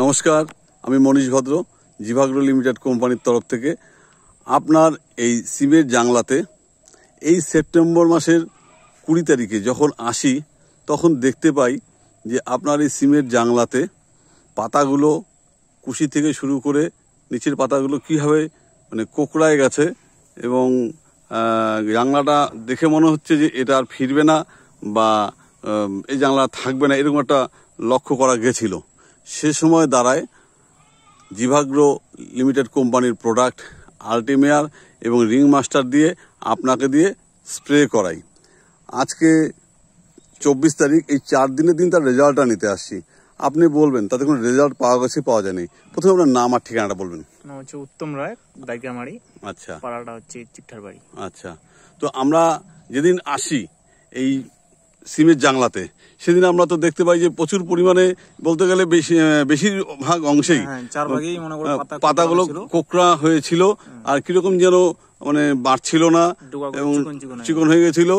নমস্কার আমি মনীষ ভদ্র জিভাগ্রো লিমিটেড কোম্পানির তরফ থেকে আপনার এই সিমের জাংলাতে এই সেপ্টেম্বর মাসের কুড়ি তারিখে যখন আসি তখন দেখতে পাই যে আপনার এই সিমের জাংলাতে পাতাগুলো কুশি থেকে শুরু করে নিচের পাতাগুলো কীভাবে মানে কোকড়ায় গেছে এবং জাংলাটা দেখে মনে হচ্ছে যে এটা আর ফিরবে না বা এই জাংলা থাকবে না এরকম একটা লক্ষ্য করা গেছিলো সে সময় দাঁড়ায় জিভাগ্রো লিমিটেড কোম্পানির প্রোডাক্ট আলটিমেয়ার এবং রিং মাস্টার দিয়ে আপনাকে দিয়ে স্প্রে করাই আজকে চব্বিশ তারিখ এই চার দিনের দিন তার রেজাল্টটা নিতে আসছি আপনি বলবেন তাতে কোনো রেজাল্ট পাওয়া গেছে পাওয়া যায়নি প্রথমে আপনার নাম আর ঠিকানাটা বলবেন উত্তম রায় দাইগ্রামারি আচ্ছা পাড়াটা হচ্ছে চিঠার বাড়ি আচ্ছা তো আমরা যেদিন আসি এই সিমের জাংলাতে সেদিন আমরা তো দেখতে পাই যে প্রচুর পরিমাণে বলতে গেলে বেশি বেশিরভাগ অংশেই হ্যাঁ, হ্যাঁ, পাতাগুলো কোকড়া হয়েছিল আর কিরকম যেন মানে বাড়ছিল না এবং চিকন হয়ে গেছিল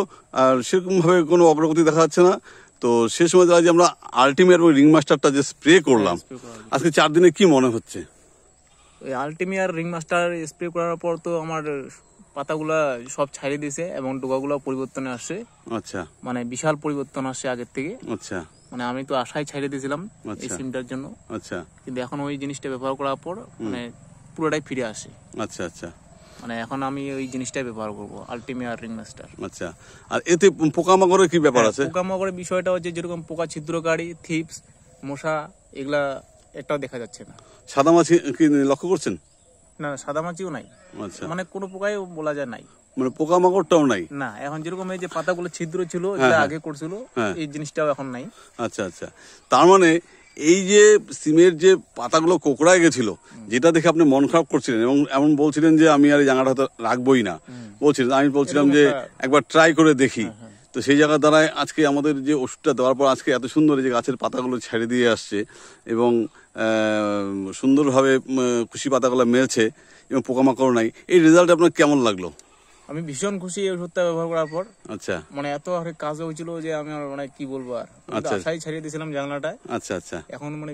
আর সেরকম ভাবে কোনো অগ্রগতি দেখা যাচ্ছে না তো সে সময় যে আমরা আলটিমের ওই রিং মাস্টারটা যে স্প্রে করলাম আজকে চার দিনে কি মনে হচ্ছে আলটিমিয়ার রিং মাস্টার স্প্রে করার পর তো আমার পাতাগুলা সব ছাড়িয়ে দিয়েছে এবং ডোকাগুলো পরিবর্তনে আসছে আচ্ছা মানে বিশাল পরিবর্তন আসছে আগের থেকে আচ্ছা মানে আমি তো আশায় ছাড়িয়ে দিয়েছিলাম এই আচ্ছা। সিমটার জন্য আচ্ছা কিন্তু এখন ওই জিনিসটা ব্যবহার করার পর মানে পুরোটাই ফিরে আসে আচ্ছা আচ্ছা মানে এখন আমি ওই জিনিসটাই ব্যবহার করবো আলটিমিয়ার রিং মাস্টার আচ্ছা আর এতে পোকামাকড়ের কি ব্যাপার হ্যাঁ, আছে পোকামাকড়ের বিষয়টা হচ্ছে যেরকম পোকা ছিদ্রকারী থিপস মশা এগুলা একটাও দেখা যাচ্ছে না সাদা মাছি কি লক্ষ্য করছেন না মাছিও নাই আচ্ছা। মানে কোনো পোকাই বলা যায় নাই মানে মাকড়টাও নাই না এখন যেরকম এই যে পাতাগুলো ছিদ্র ছিল হ্যাঁ, হ্যাঁ। আগে করছিল হ্যাঁ। এই জিনিসটাও এখন নাই আচ্ছা আচ্ছা তার মানে এই যে সিমের যে পাতাগুলো কোকড়ায় গেছিল যেটা দেখে আপনি মন খারাপ করছিলেন এবং এমন বলছিলেন যে আমি আর এই জাঙাটা হয়তো রাখবোই না বলছিলেন আমি বলছিলাম যে একবার ট্রাই করে দেখি তো সেই জায়গা দ্বারায় আজকে আমাদের যে ওষুধটা দেওয়ার পর আজকে এত সুন্দর যে গাছের পাতাগুলো ছেড়ে দিয়ে আসছে এবং সুন্দরভাবে খুশি পাতাগুলো মেলছে এবং পোকামাকড় নাই এই রেজাল্ট আপনার কেমন লাগলো আমি ভীষণ খুশি এই ওষুধটা ব্যবহার করার পর আচ্ছা মানে এত আর কাজ হয়েছিল যে আমি মানে কি বলবো আর আচ্ছা। আশাই ছাড়িয়ে দিয়েছিলাম জানলাটা আচ্ছা আচ্ছা এখন মানে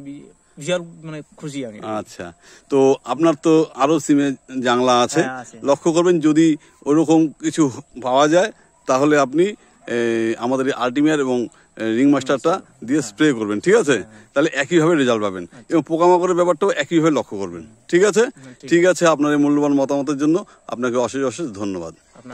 বিশাল মানে খুশি আমি আচ্ছা তো আপনার তো আরো সিমে জানলা আছে হ্যাঁ, লক্ষ্য করবেন যদি ওরকম কিছু পাওয়া যায় তাহলে আপনি আমাদের আর্টিমিয়ার এবং রিং মাস্টারটা দিয়ে স্প্রে করবেন ঠিক আছে তাহলে একইভাবে রেজাল্ট পাবেন আচ্ছা। এবং পোকামাকড়ের ব্যাপারটাও একইভাবে লক্ষ্য করবেন ঠিক আছে ঠিক আছে আপনার এই মূল্যবান মতামতের জন্য আপনাকে অশেষ অশেষ ধন্যবাদ